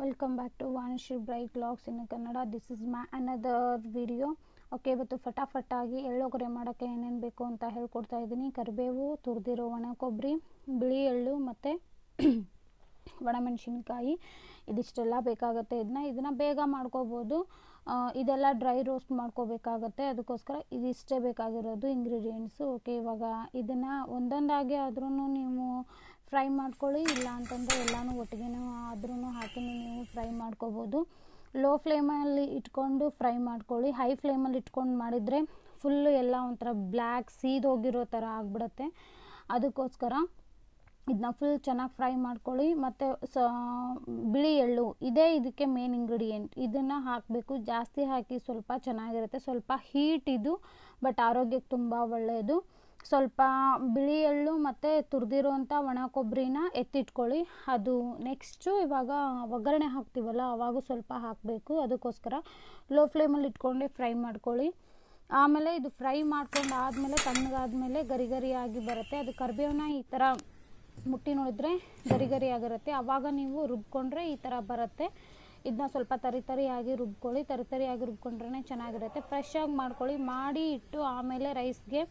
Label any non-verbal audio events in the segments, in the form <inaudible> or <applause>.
welcome back to she bright logs in Kannada this is my another video okay ಇವತ್ತು ಫಟಾಫಟಾಗಿ ಎಳ್ಳೊಗರೆ ಮಾಡೋಕ್ಕೆ ಏನೇನು ಬೇಕು ಅಂತ ಹೇಳ್ಕೊಡ್ತಾ ಇದ್ದೀನಿ ಕರಿಬೇವು ತುರಿದಿರೋ ಒಣ ಕೊಬ್ಬರಿ ಬಿಳಿ ಎಳ್ಳು ಮತ್ತು ಒಣಮೆಣಸಿನ್ಕಾಯಿ <clears throat> ಇದಿಷ್ಟೆಲ್ಲ ಬೇಕಾಗುತ್ತೆ ಇದನ್ನ ಇದನ್ನು ಬೇಗ ಮಾಡ್ಕೋಬೋದು ಇದೆಲ್ಲ ಡ್ರೈ ರೋಸ್ಟ್ ಮಾಡ್ಕೋಬೇಕಾಗತ್ತೆ ಅದಕ್ಕೋಸ್ಕರ ಇದಿಷ್ಟೇ ಬೇಕಾಗಿರೋದು ಇಂಗ್ರೀಡಿಯೆಂಟ್ಸು ಓಕೆ ಇವಾಗ ಇದನ್ನು ಒಂದೊಂದಾಗಿ ಆದ್ರೂ ನೀವು ಫ್ರೈ ಮಾಡ್ಕೊಳ್ಳಿ ಇಲ್ಲ ಅಂತಂದರೆ ಎಲ್ಲನೂ ಒಟ್ಟಿಗೆನೂ ಆದ್ರೂ ಹಾಕಿ ನೀವು ಫ್ರೈ ಮಾಡ್ಕೋಬೋದು ಲೋ ಫ್ಲೇಮಲ್ಲಿ ಇಟ್ಕೊಂಡು ಫ್ರೈ ಮಾಡ್ಕೊಳ್ಳಿ ಹೈ ಫ್ಲೇಮಲ್ಲಿ ಇಟ್ಕೊಂಡು ಮಾಡಿದರೆ ಫುಲ್ಲು ಎಲ್ಲ ಒಂಥರ ಬ್ಲ್ಯಾಕ್ ಹೋಗಿರೋ ಥರ ಆಗಿಬಿಡತ್ತೆ ಅದಕ್ಕೋಸ್ಕರ ಇದನ್ನ ಫುಲ್ ಚೆನ್ನಾಗಿ ಫ್ರೈ ಮಾಡ್ಕೊಳ್ಳಿ ಮತ್ತು ಸ ಬಿಳಿ ಎಳ್ಳು ಇದೇ ಇದಕ್ಕೆ ಮೇನ್ ಇಂಗ್ರೀಡಿಯೆಂಟ್ ಇದನ್ನು ಹಾಕಬೇಕು ಜಾಸ್ತಿ ಹಾಕಿ ಸ್ವಲ್ಪ ಚೆನ್ನಾಗಿರುತ್ತೆ ಸ್ವಲ್ಪ ಹೀಟ್ ಇದು ಬಟ್ ಆರೋಗ್ಯಕ್ಕೆ ತುಂಬ ಒಳ್ಳೆಯದು ಸ್ವಲ್ಪ ಬಿಳಿ ಎಳ್ಳು ಮತ್ತು ತುರಿದಿರುವಂಥ ಒಣ ಕೊಬ್ಬರಿನ ಎತ್ತಿಟ್ಕೊಳ್ಳಿ ಅದು ನೆಕ್ಸ್ಟು ಇವಾಗ ಒಗ್ಗರಣೆ ಹಾಕ್ತೀವಲ್ಲ ಆವಾಗೂ ಸ್ವಲ್ಪ ಹಾಕಬೇಕು ಅದಕ್ಕೋಸ್ಕರ ಲೋ ಫ್ಲೇಮಲ್ಲಿ ಇಟ್ಕೊಂಡೆ ಫ್ರೈ ಮಾಡ್ಕೊಳ್ಳಿ ಆಮೇಲೆ ಇದು ಫ್ರೈ ಮಾಡ್ಕೊಂಡು ಆದಮೇಲೆ ತಣ್ಣಗಾದಮೇಲೆ ಗರಿ ಗರಿಯಾಗಿ ಬರುತ್ತೆ ಅದು ಕರಿಬೇವನ್ನ ಈ ಥರ ಮುಟ್ಟಿ ನೋಡಿದ್ರೆ ಗರಿ ಗರಿ ಆಗಿರುತ್ತೆ ಆವಾಗ ನೀವು ರುಬ್ಕೊಂಡ್ರೆ ಈ ಥರ ಬರುತ್ತೆ ಇದನ್ನ ಸ್ವಲ್ಪ ತರಿತರಿಯಾಗಿ ರುಬ್ಕೊಳ್ಳಿ ತರಿ ತರಿಯಾಗಿ ರುಬ್ಕೊಂಡ್ರೆ ಚೆನ್ನಾಗಿರುತ್ತೆ ಫ್ರೆಶ್ ಮಾಡ್ಕೊಳ್ಳಿ ಮಾಡಿ ಇಟ್ಟು ಆಮೇಲೆ ರೈಸ್ಗೆ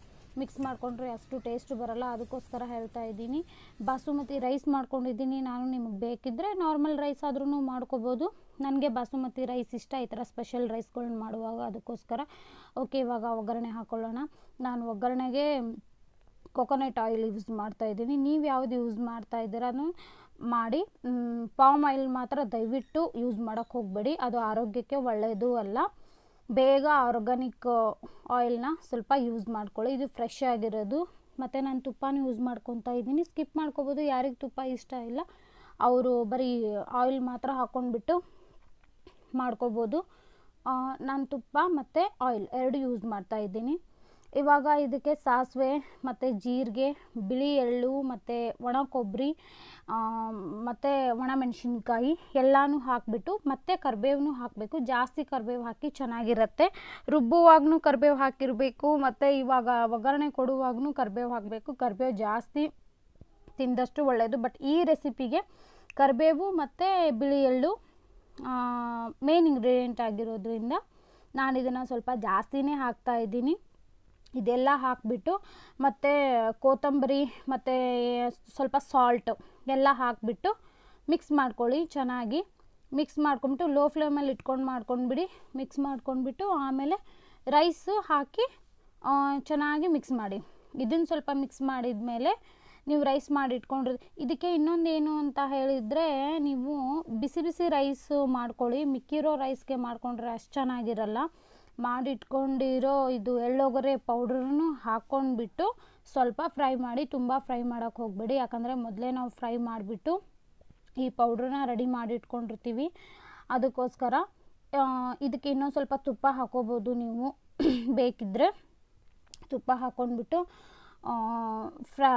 ಮಿಕ್ಸ್ ಮಾಡಿಕೊಂಡ್ರೆ ಅಷ್ಟು ಟೇಸ್ಟ್ ಬರೋಲ್ಲ ಅದಕ್ಕೋಸ್ಕರ ಹೇಳ್ತಾ ಇದ್ದೀನಿ ಬಾಸುಮತಿ ರೈಸ್ ಮಾಡ್ಕೊಂಡಿದ್ದೀನಿ ನಾನು ನಿಮಗೆ ಬೇಕಿದ್ದರೆ ನಾರ್ಮಲ್ ರೈಸ್ ಆದ್ರೂ ಮಾಡ್ಕೋಬೋದು ನನಗೆ ಬಾಸುಮತಿ ರೈಸ್ ಇಷ್ಟ ಈ ಥರ ಸ್ಪೆಷಲ್ ರೈಸ್ಗಳನ್ನ ಮಾಡುವಾಗ ಅದಕ್ಕೋಸ್ಕರ ಓಕೆ ಇವಾಗ ಒಗ್ಗರಣೆ ಹಾಕ್ಕೊಳ್ಳೋಣ ನಾನು ಒಗ್ಗರಣೆಗೆ ಕೊಕೊನಟ್ ಆಯಿಲ್ ಯೂಸ್ ಮಾಡ್ತಾ ಇದ್ದೀನಿ ನೀವು ಯಾವುದು ಯೂಸ್ ಮಾಡ್ತಾ ಇದ್ದೀರಾನು ಮಾಡಿ ಪಾಮ್ ಆಯಿಲ್ ಮಾತ್ರ ದಯವಿಟ್ಟು ಯೂಸ್ ಮಾಡೋಕ್ಕೆ ಹೋಗಬೇಡಿ ಅದು ಆರೋಗ್ಯಕ್ಕೆ ಒಳ್ಳೆಯದು ಅಲ್ಲ ಬೇಗ ಆರ್ಗಾನಿಕ್ ಆಯಿಲ್ನ ಸ್ವಲ್ಪ ಯೂಸ್ ಮಾಡ್ಕೊಳ್ಳಿ ಇದು ಫ್ರೆಶ್ ಆಗಿರೋದು ಮತ್ತು ನಾನು ತುಪ್ಪನೂ ಯೂಸ್ ಮಾಡ್ಕೊತಾ ಇದ್ದೀನಿ ಸ್ಕಿಪ್ ಮಾಡ್ಕೊಬೋದು ಯಾರಿಗೆ ತುಪ್ಪ ಇಷ್ಟ ಇಲ್ಲ ಅವರು ಬರೀ ಆಯಿಲ್ ಮಾತ್ರ ಹಾಕ್ಕೊಂಡ್ಬಿಟ್ಟು ಮಾಡ್ಕೋಬೋದು ನಾನು ತುಪ್ಪ ಮತ್ತು ಆಯಿಲ್ ಎರಡು ಯೂಸ್ ಮಾಡ್ತಾ ಇದ್ದೀನಿ ಇವಾಗ ಇದಕ್ಕೆ ಸಾಸಿವೆ ಮತ್ತು ಜೀರಿಗೆ ಬಿಳಿ ಎಳ್ಳು ಮತ್ತು ಒಣ ಕೊಬ್ಬರಿ ಮತ್ತು ಒಣಮೆಣಸಿನ್ಕಾಯಿ ಎಲ್ಲನೂ ಹಾಕಿಬಿಟ್ಟು ಮತ್ತು ಕರಿಬೇವನ್ನೂ ಹಾಕಬೇಕು ಜಾಸ್ತಿ ಕರಿಬೇವು ಹಾಕಿ ಚೆನ್ನಾಗಿರುತ್ತೆ ರುಬ್ಬುವಾಗೂ ಕರಿಬೇವು ಹಾಕಿರಬೇಕು ಮತ್ತು ಇವಾಗ ಒಗ್ಗರಣೆ ಕೊಡುವಾಗೂ ಕರಿಬೇವು ಹಾಕಬೇಕು ಕರಿಬೇವು ಜಾಸ್ತಿ ತಿಂದಷ್ಟು ಒಳ್ಳೆಯದು ಬಟ್ ಈ ರೆಸಿಪಿಗೆ ಕರಿಬೇವು ಮತ್ತು ಬಿಳಿ ಎಳ್ಳು ಮೇನ್ ಇಂಗ್ರೀಡಿಯೆಂಟ್ ಆಗಿರೋದ್ರಿಂದ ನಾನು ಇದನ್ನು ಸ್ವಲ್ಪ ಜಾಸ್ತಿನೇ ಹಾಕ್ತಾ ಇದ್ದೀನಿ ಇದೆಲ್ಲ ಹಾಕಿಬಿಟ್ಟು ಮತ್ತು ಕೊತ್ತಂಬರಿ ಮತ್ತು ಸ್ವಲ್ಪ ಸಾಲ್ಟು ಎಲ್ಲ ಹಾಕಿಬಿಟ್ಟು ಮಿಕ್ಸ್ ಮಾಡ್ಕೊಳ್ಳಿ ಚೆನ್ನಾಗಿ ಮಿಕ್ಸ್ ಮಾಡ್ಕೊಂಬಿಟ್ಟು ಲೋ ಫ್ಲೇಮಲ್ಲಿ ಇಟ್ಕೊಂಡು ಮಾಡ್ಕೊಂಡ್ಬಿಡಿ ಮಿಕ್ಸ್ ಮಾಡ್ಕೊಂಡ್ಬಿಟ್ಟು ಆಮೇಲೆ ರೈಸು ಹಾಕಿ ಚೆನ್ನಾಗಿ ಮಿಕ್ಸ್ ಮಾಡಿ ಇದನ್ನು ಸ್ವಲ್ಪ ಮಿಕ್ಸ್ ಮಾಡಿದ ಮೇಲೆ ನೀವು ರೈಸ್ ಮಾಡಿಟ್ಕೊಂಡ್ರಿ ಇದಕ್ಕೆ ಇನ್ನೊಂದೇನು ಅಂತ ಹೇಳಿದರೆ ನೀವು ಬಿಸಿ ಬಿಸಿ ರೈಸು ಮಾಡ್ಕೊಳ್ಳಿ ಮಿಕ್ಕಿರೋ ರೈಸ್ಗೆ ಮಾಡ್ಕೊಂಡ್ರೆ ಅಷ್ಟು ಚೆನ್ನಾಗಿರಲ್ಲ ಮಾಡಿಟ್ಕೊಂಡಿರೋ ಇದು ಎಳ್ಳೊಗರೆ ಪೌಡ್ರನ್ನು ಹಾಕ್ಕೊಂಡ್ಬಿಟ್ಟು ಸ್ವಲ್ಪ ಫ್ರೈ ಮಾಡಿ ತುಂಬ ಫ್ರೈ ಮಾಡೋಕ್ಕೆ ಹೋಗಬೇಡಿ ಯಾಕಂದರೆ ಮೊದಲೇ ನಾವು ಫ್ರೈ ಮಾಡಿಬಿಟ್ಟು ಈ ಪೌಡ್ರನ್ನ ರೆಡಿ ಮಾಡಿಟ್ಕೊಂಡಿರ್ತೀವಿ ಅದಕ್ಕೋಸ್ಕರ ಇದಕ್ಕೆ ಇನ್ನೊಂದು ಸ್ವಲ್ಪ ತುಪ್ಪ ಹಾಕೋಬೋದು ನೀವು <coughs> ಬೇಕಿದ್ದರೆ ತುಪ್ಪ ಹಾಕ್ಕೊಂಡ್ಬಿಟ್ಟು ಫ್ರಾ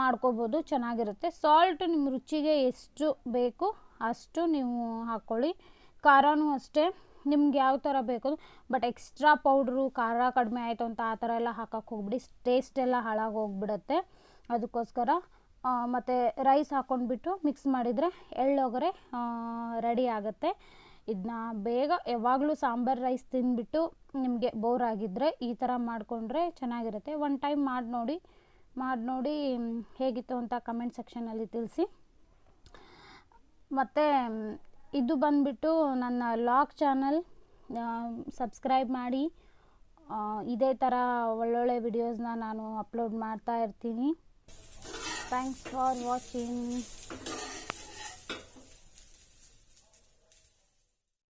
ಮಾಡ್ಕೋಬೋದು ಚೆನ್ನಾಗಿರುತ್ತೆ ಸಾಲ್ಟ್ ನಿಮ್ಮ ರುಚಿಗೆ ಎಷ್ಟು ಬೇಕು ಅಷ್ಟು ನೀವು ಹಾಕ್ಕೊಳ್ಳಿ ಖಾರನೂ ಅಷ್ಟೇ ನಿಮ್ಗೆ ಯಾವ ಥರ ಬೇಕು ಬಟ್ ಎಕ್ಸ್ಟ್ರಾ ಪೌಡ್ರು ಖಾರ ಕಡಿಮೆ ಆಯಿತು ಅಂತ ಆ ಥರ ಎಲ್ಲ ಹಾಕಕ್ಕೆ ಹೋಗ್ಬಿಡಿ ಟೇಸ್ಟ್ ಎಲ್ಲ ಹಾಳಾಗಿ ಹೋಗ್ಬಿಡುತ್ತೆ ಅದಕ್ಕೋಸ್ಕರ ಮತ್ತು ರೈಸ್ ಹಾಕ್ಕೊಂಡ್ಬಿಟ್ಟು ಮಿಕ್ಸ್ ಮಾಡಿದರೆ ಎಳ್ಳೊಗರೆ ರೆಡಿ ಆಗುತ್ತೆ ಇದನ್ನ ಬೇಗ ಯಾವಾಗಲೂ ಸಾಂಬಾರು ರೈಸ್ ತಿಂದ್ಬಿಟ್ಟು ನಿಮಗೆ ಬೋರ್ ಆಗಿದ್ದರೆ ಈ ಥರ ಮಾಡಿಕೊಂಡ್ರೆ ಚೆನ್ನಾಗಿರುತ್ತೆ ಒನ್ ಟೈಮ್ ಮಾಡಿ ನೋಡಿ ಮಾಡಿ ನೋಡಿ ಹೇಗಿತ್ತು ಅಂತ ಕಮೆಂಟ್ ಸೆಕ್ಷನಲ್ಲಿ ತಿಳಿಸಿ ಮತ್ತು ಇದು ಬಂದುಬಿಟ್ಟು ನನ್ನ ಲಾಗ್ ಚಾನಲ್ ಸಬ್ಸ್ಕ್ರೈಬ್ ಮಾಡಿ ಇದೇ ಥರ ಒಳ್ಳೊಳ್ಳೆ ವಿಡಿಯೋಸ್ನ ನಾನು ಅಪ್ಲೋಡ್ ಮಾಡ್ತಾ ಇರ್ತೀನಿ ಥ್ಯಾಂಕ್ಸ್ ಫಾರ್ ವಾಚಿಂಗ್